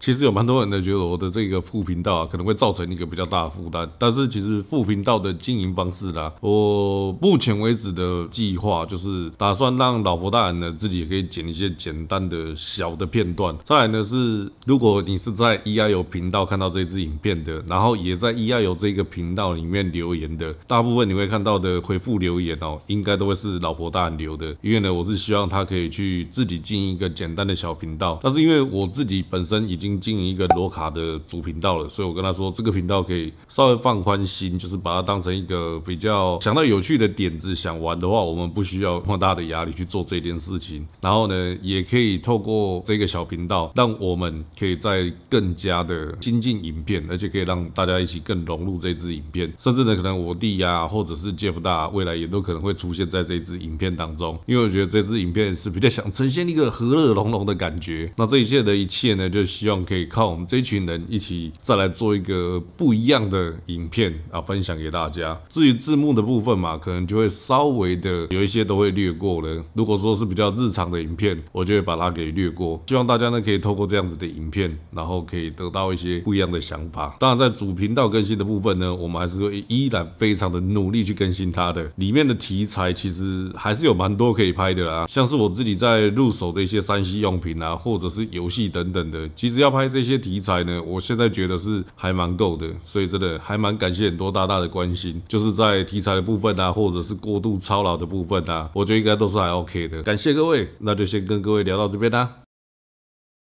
其实有蛮多人的觉得我的这个副频道啊，可能会造成一个比较大的负担。但是其实副频道的经营方式啦，我目前为止的计划就是打算让老婆大人呢自己也可以剪一些简单的小的片段。再来呢是，如果你是在伊 I 游频道看到这支影片的，然后也在伊 I 游这个频道里面留言的，大部分你会看到的回复留言哦，应该都会是老婆大人留的，因为呢我是希望他可以去自己进一个简单的小频道。但是因为我自己本身已经经营一个罗卡的主频道了，所以我跟他说，这个频道可以稍微放宽心，就是把它当成一个比较想到有趣的点子，想玩的话，我们不需要那么大的压力去做这件事情。然后呢，也可以透过这个小频道，让我们可以再更加的精进影片，而且可以让大家一起更融入这支影片。甚至呢，可能我弟呀，或者是 Jeff 大，未来也都可能会出现在这支影片当中，因为我觉得这支影片是比较想呈现一个和乐融融的感觉。那这一切的一切呢，就希望。可以靠我们这群人一起再来做一个不一样的影片啊，分享给大家。至于字幕的部分嘛，可能就会稍微的有一些都会略过了。如果说是比较日常的影片，我就会把它给略过。希望大家呢可以透过这样子的影片，然后可以得到一些不一样的想法。当然，在主频道更新的部分呢，我们还是会依然非常的努力去更新它的里面的题材，其实还是有蛮多可以拍的啦。像是我自己在入手的一些三 C 用品啊，或者是游戏等等的，其实要。拍这些题材呢，我现在觉得是还蛮够的，所以真的还蛮感谢很多大大的关心，就是在题材的部分啊，或者是过度操劳的部分啊，我觉得应该都是还 OK 的，感谢各位，那就先跟各位聊到这边啦。